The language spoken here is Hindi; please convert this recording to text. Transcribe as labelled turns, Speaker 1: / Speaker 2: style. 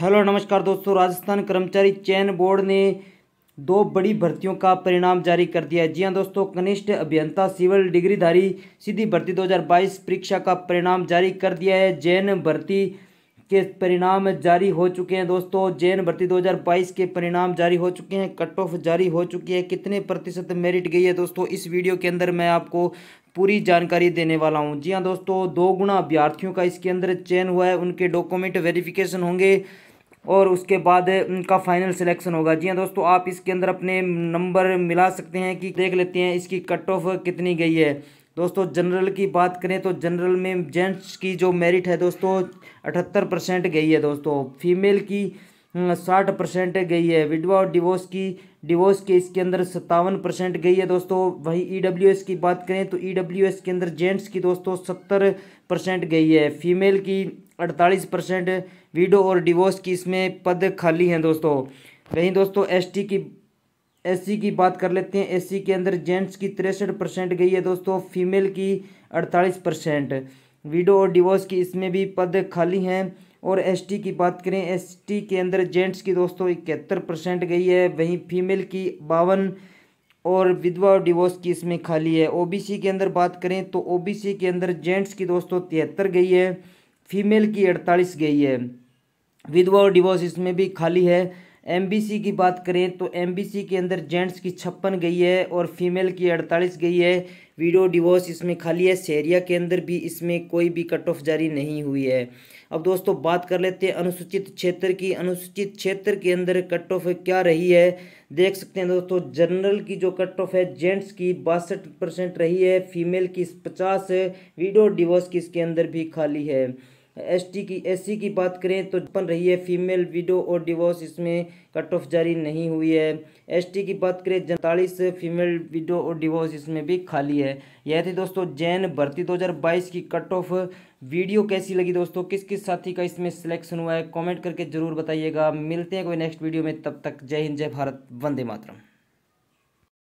Speaker 1: हेलो नमस्कार दोस्तों राजस्थान कर्मचारी चयन बोर्ड ने दो बड़ी भर्तियों का परिणाम जारी कर दिया है जी हाँ दोस्तों कनिष्ठ अभियंता सिविल डिग्रीधारी सीधी भर्ती 2022 परीक्षा का परिणाम जारी कर दिया है जैन भर्ती के परिणाम जारी हो चुके हैं दोस्तों जैन भर्ती 2022 के परिणाम जारी हो चुके हैं कट ऑफ जारी हो चुकी है कितने प्रतिशत मेरिट गई है दोस्तों इस वीडियो के अंदर मैं आपको पूरी जानकारी देने वाला हूं जी हाँ दोस्तों दो गुना अभ्यार्थियों का इसके अंदर चयन हुआ है उनके डॉक्यूमेंट वेरिफिकेशन होंगे और उसके बाद उनका फाइनल सिलेक्शन होगा जी हाँ दोस्तों आप इसके अंदर अपने नंबर मिला सकते हैं कि देख लेते हैं इसकी कट ऑफ कितनी गई है दोस्तों जनरल की बात करें तो जनरल में जेंट्स की जो मेरिट है दोस्तों अठहत्तर परसेंट गई है दोस्तों फीमेल की अं, साठ परसेंट गई है विधवा और डिवोर्स की डिवोर्स के इसके अंदर सत्तावन परसेंट गई है दोस्तों वहीं ई e की बात करें तो ई e के अंदर जेंट्स की दोस्तों सत्तर परसेंट गई है फीमेल की अड़तालीस परसेंट वीडो और डिवोर्स की इसमें पद खाली हैं दोस्तों वहीं दोस्तों एसटी की एससी की बात कर लेते हैं एससी के अंदर जेंट्स की तिरसठ परसेंट गई है दोस्तों फीमेल की अड़तालीस परसेंट वीडो और डिवोर्स की इसमें भी पद खाली हैं और एसटी की बात करें एसटी के अंदर जेंट्स की दोस्तों इकहत्तर परसेंट गई है वहीं फीमेल की बावन और विधवा और डिवोर्स की इसमें खाली है ओबीसी के अंदर बात करें तो ओ के अंदर जेंट्स की दोस्तों तिहत्तर गई है फीमेल की अड़तालीस गई है विधवा और डिवोर्स इसमें भी खाली है एमबीसी की बात करें तो एमबीसी के अंदर जेंट्स की छप्पन गई है और फीमेल की अड़तालीस गई है वीडियो डिवोर्स इसमें खाली है सेरिया के अंदर भी इसमें कोई भी कट ऑफ जारी नहीं हुई है अब दोस्तों बात कर लेते हैं अनुसूचित क्षेत्र की अनुसूचित क्षेत्र के अंदर कट ऑफ क्या रही है देख सकते हैं दोस्तों जनरल की जो कट ऑफ है जेंट्स की बासठ परसेंट रही है फीमेल की पचास वीडियो डिवोर्स की इसके अंदर भी खाली है एसटी की एससी की बात करें तो बन रही है फीमेल विडो और डिवोर्स इसमें कट ऑफ जारी नहीं हुई है एसटी की बात करें जैतालीस फीमेल विडो और डिवोर्स इसमें भी खाली है यह थी दोस्तों जैन भर्ती 2022 की कट ऑफ वीडियो कैसी लगी दोस्तों किस किस साथी का इसमें सिलेक्शन हुआ है कमेंट करके ज़रूर बताइएगा मिलते हैं कोई नेक्स्ट वीडियो में तब तक जय हिंद जय भारत वंदे मातरम